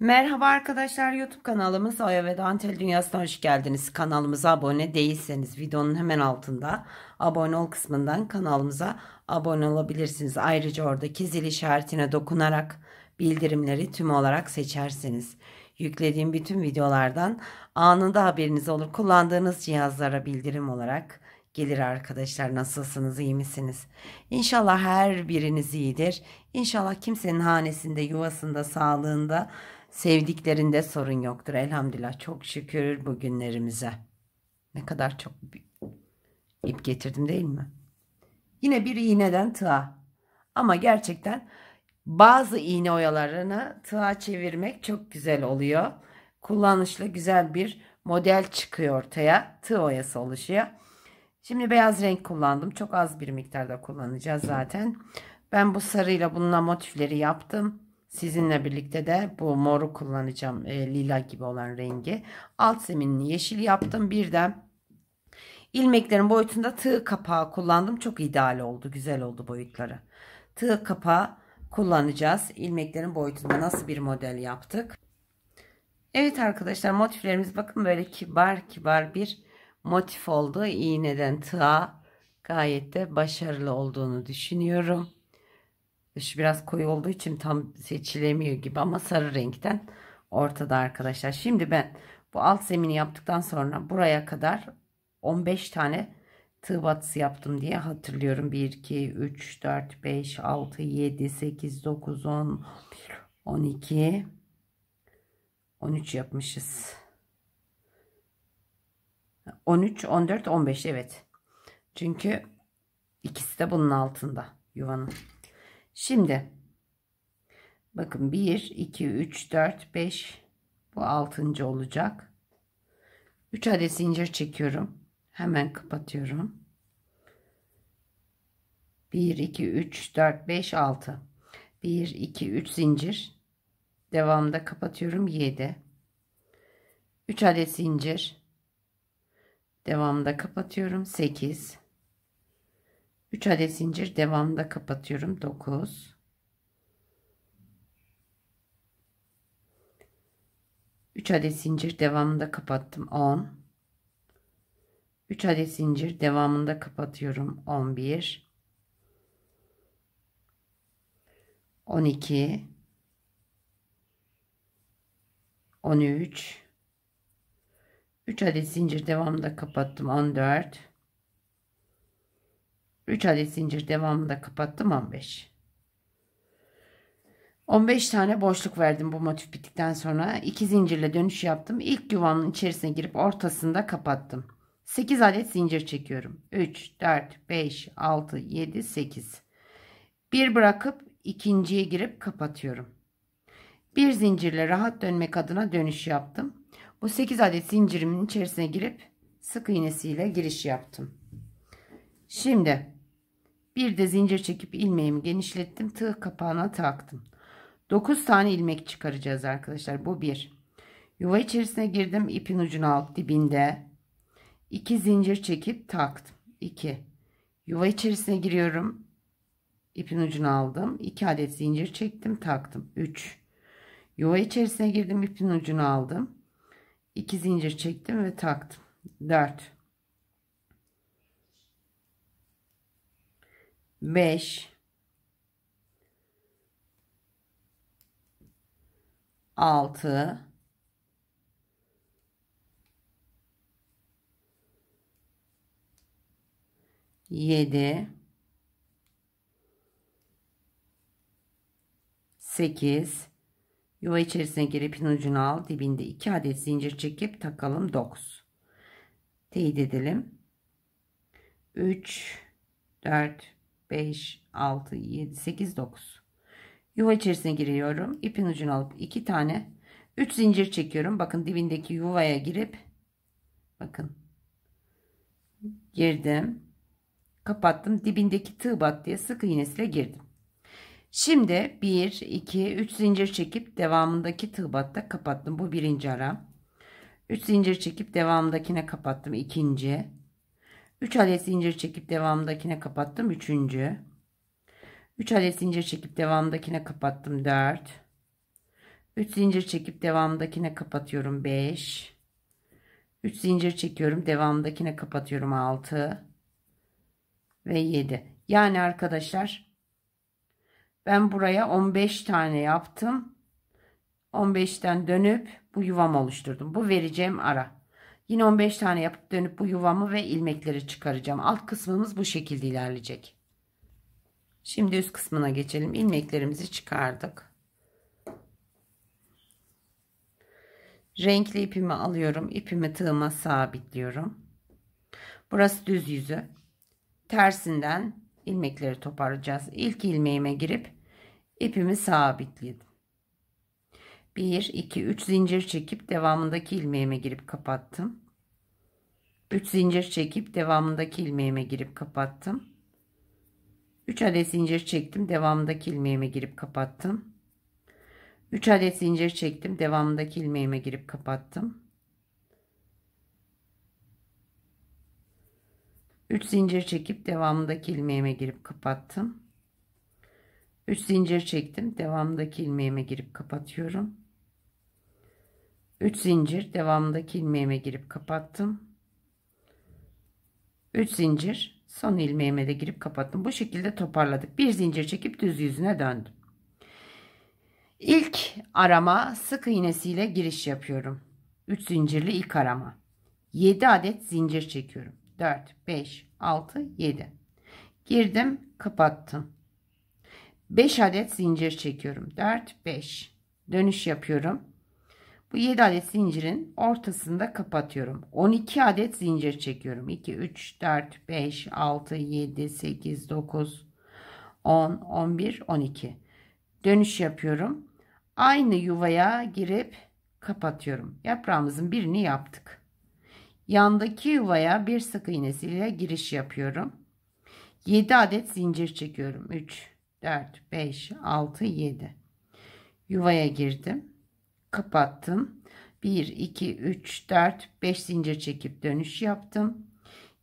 Merhaba arkadaşlar YouTube kanalımız Oya ve Dantel Dünyası'na hoş geldiniz. Kanalımıza abone değilseniz videonun hemen altında abone ol kısmından kanalımıza abone olabilirsiniz. Ayrıca oradaki zil işaretine dokunarak bildirimleri tüm olarak seçersiniz. Yüklediğim bütün videolardan anında haberiniz olur. Kullandığınız cihazlara bildirim olarak gelir arkadaşlar. Nasılsınız, iyi misiniz? İnşallah her biriniz iyidir. İnşallah kimsenin hanesinde, yuvasında, sağlığında Sevdiklerinde sorun yoktur elhamdülillah. Çok şükür bu günlerimize. Ne kadar çok ip getirdim değil mi? Yine bir iğneden tığa. Ama gerçekten bazı iğne oyalarını tığa çevirmek çok güzel oluyor. Kullanışlı güzel bir model çıkıyor ortaya. Tığ oyası oluşuyor. Şimdi beyaz renk kullandım. Çok az bir miktarda kullanacağız zaten. Ben bu sarıyla bununla motifleri yaptım. Sizinle birlikte de bu moru kullanacağım. E, lila gibi olan rengi. Alt zeminini yeşil yaptım. Bir de ilmeklerin boyutunda tığ kapağı kullandım. Çok ideal oldu. Güzel oldu boyutları. Tığ kapağı kullanacağız. İlmeklerin boyutunda nasıl bir model yaptık. Evet arkadaşlar motiflerimiz bakın böyle kibar kibar bir motif oldu. İğneden tığa gayet de başarılı olduğunu düşünüyorum. Dışı biraz koyu olduğu için tam seçilemiyor gibi ama sarı renkten ortada arkadaşlar. Şimdi ben bu alt zemini yaptıktan sonra buraya kadar 15 tane tığ batısı yaptım diye hatırlıyorum. 1, 2, 3, 4, 5, 6, 7, 8, 9, 10, 12, 13 yapmışız. 13, 14, 15 evet. Çünkü ikisi de bunun altında yuvanın. Şimdi bakın 1, 2, 3, 4, 5 bu altıncı olacak. 3 adet zincir çekiyorum. Hemen kapatıyorum. 1, 2, 3, 4, 5, 6. 1, 2, 3 zincir. Devamda kapatıyorum. 7. 3 adet zincir. Devamda kapatıyorum. 8. 3 adet zincir devamında kapatıyorum 9 3 adet zincir devamında kapattım 10 3 adet zincir devamında kapatıyorum 11 12 13 3 adet zincir devamında kapattım 14 3 adet zincir devamında kapattım 15 15 tane boşluk verdim bu motif bittikten sonra 2 zincirle dönüş yaptım ilk yuvanın içerisine girip ortasında kapattım 8 adet zincir çekiyorum 3 4 5 6 7 8 bir bırakıp ikinciye girip kapatıyorum bir zincirle rahat dönmek adına dönüş yaptım bu 8 adet zincirimin içerisine girip sık iğnesiyle giriş yaptım şimdi bir de zincir çekip ilmeğimi genişlettim. Tığ kapağına taktım. 9 tane ilmek çıkaracağız arkadaşlar. Bu bir. Yuva içerisine girdim. ipin ucunu alt dibinde. 2 zincir çekip taktım. 2. Yuva içerisine giriyorum. İpin ucunu aldım. 2 adet zincir çektim, taktım. 3. Yuva içerisine girdim, ipin ucunu aldım. 2 zincir çektim ve taktım. 4. 5 6 7 8 yuva içerisine girip ipin ucunu al dibinde 2 adet zincir çekip takalım 9 teyit edelim 3 4 5, 6, 7, 8, 9. Yuva içerisine giriyorum. İpin ucunu alıp 2 tane 3 zincir çekiyorum. Bakın dibindeki yuvaya girip bakın girdim. Kapattım. Dibindeki tığ bat diye sık iğnesiyle girdim. Şimdi 1, 2, 3 zincir çekip devamındaki tığ batta kapattım. Bu birinci ara. 3 zincir çekip devamındakine kapattım. ikinci 3 adet zincir çekip devamdakine kapattım. 3. 3 adet zincir çekip devamdakine kapattım. 4. 3 zincir çekip devamdakine kapatıyorum. 5. 3 zincir çekiyorum. Devamdakine kapatıyorum. 6 ve 7. Yani arkadaşlar ben buraya 15 tane yaptım. 15'ten dönüp bu yuvam oluşturdum. Bu vereceğim ara. Yine 15 tane yapıp dönüp bu yuvamı ve ilmekleri çıkaracağım. Alt kısmımız bu şekilde ilerleyecek. Şimdi üst kısmına geçelim. İlmeklerimizi çıkardık. Renkli ipimi alıyorum. İpimi tığıma sabitliyorum. Burası düz yüzü. Tersinden ilmekleri toparlayacağız. İlk ilmeğime girip ipimi sabitledim. 1 2 3 zincir çekip devamındaki ilmeğime girip kapattım 3 zincir çekip devamındaki ilmeğime girip kapattım 3 adet zincir çektim devamındaki ilmeğime girip kapattım 3 adet zincir çektim devamındaki ilmeğime girip kapattım 3 zincir çekip devamındaki ilmeğime girip kapattım 3 zincir çektim devamındaki ilmeğime girip kapatıyorum 3 zincir devamındaki ilmeğime girip kapattım 3 zincir son ilmeğime de girip kapattım bu şekilde toparladık bir zincir çekip düz yüzüne döndüm İlk arama sık iğnesiyle giriş yapıyorum 3 zincirli ilk arama 7 adet zincir çekiyorum 4 5 6 7 girdim kapattım 5 adet zincir çekiyorum 4 5 dönüş yapıyorum bu 7 adet zincirin ortasında kapatıyorum. 12 adet zincir çekiyorum. 2, 3, 4, 5, 6, 7, 8, 9, 10, 11, 12. Dönüş yapıyorum. Aynı yuvaya girip kapatıyorum. Yaprağımızın birini yaptık. Yandaki yuvaya bir sık iğnesiyle giriş yapıyorum. 7 adet zincir çekiyorum. 3, 4, 5, 6, 7. Yuvaya girdim kapattım. 1 2 3 4 5 zincir çekip dönüş yaptım.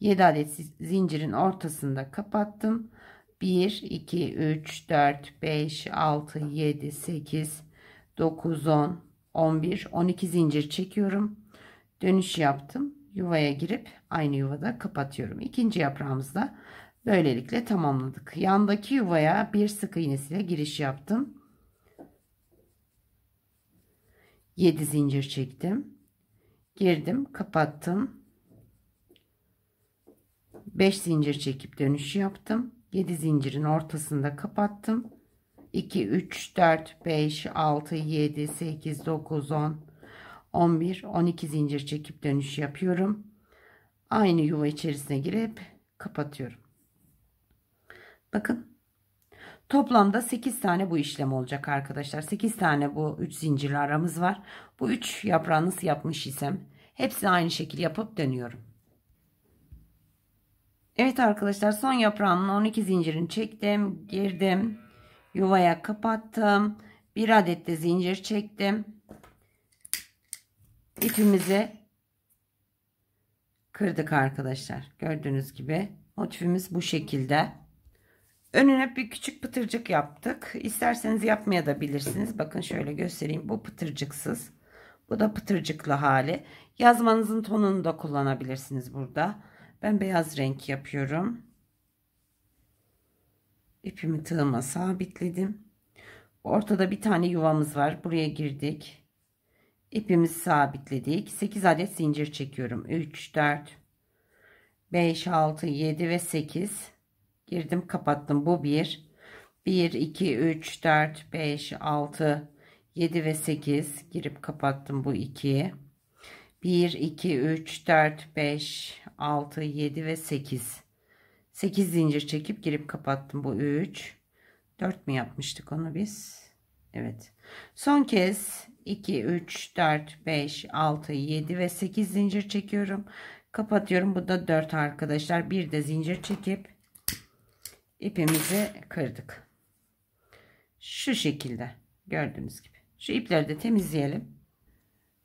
7 adet zincirin ortasında kapattım. 1 2 3 4 5 6 7 8 9 10 11 12 zincir çekiyorum. Dönüş yaptım. Yuvaya girip aynı yuvada kapatıyorum. İkinci yaprağımızda böylelikle tamamladık. Yandaki yuvaya bir sık iğnesiyle giriş yaptım. 7 zincir çektim. Girdim, kapattım. 5 zincir çekip dönüş yaptım. 7 zincirin ortasında kapattım. 2 3 4 5 6 7 8 9 10 11 12 zincir çekip dönüş yapıyorum. Aynı yuva içerisine girip kapatıyorum. Bakın Toplamda 8 tane bu işlem olacak arkadaşlar. 8 tane bu 3 zincirli aramız var. Bu 3 yaprağı nasıl yapmış isem hepsini aynı şekilde yapıp dönüyorum. Evet arkadaşlar son yaprağımın 12 zincirini çektim. Girdim. Yuvaya kapattım. Bir adet de zincir çektim. İpimizi kırdık arkadaşlar. Gördüğünüz gibi motifimiz bu şekilde. Önüne bir küçük pıtırcık yaptık. İsterseniz yapmaya da bilirsiniz. Bakın şöyle göstereyim. Bu pıtırcıksız. Bu da pıtırcıklı hali. Yazmanızın tonunu da kullanabilirsiniz burada. Ben beyaz renk yapıyorum. İpimi tığıma sabitledim. Ortada bir tane yuvamız var. Buraya girdik. İpimizi sabitledik. 8 adet zincir çekiyorum. 3, 4, 5, 6, 7 ve 8 girdim kapattım bu bir 1 2 3 4 5 6 7 ve 8 girip kapattım bu 2 1 2 3 4 5 6 7 ve 8 8 zincir çekip girip kapattım bu 3 4 mi yapmıştık onu biz Evet son kez 2 3 4 5 6 7 ve 8 zincir çekiyorum kapatıyorum bu da 4 arkadaşlar bir de zincir çekip ipimizi kırdık. Şu şekilde gördüğünüz gibi. Şu ipleri de temizleyelim.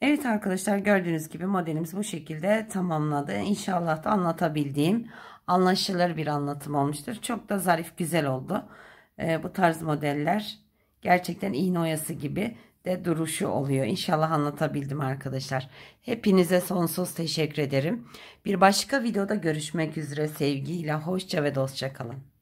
Evet arkadaşlar gördüğünüz gibi modelimiz bu şekilde tamamladı. İnşallah da anlatabildiğim anlaşılır bir anlatım olmuştur. Çok da zarif güzel oldu. Ee, bu tarz modeller gerçekten iğne oyası gibi de duruşu oluyor. İnşallah anlatabildim arkadaşlar. Hepinize sonsuz teşekkür ederim. Bir başka videoda görüşmek üzere sevgiyle hoşça ve dostça kalın.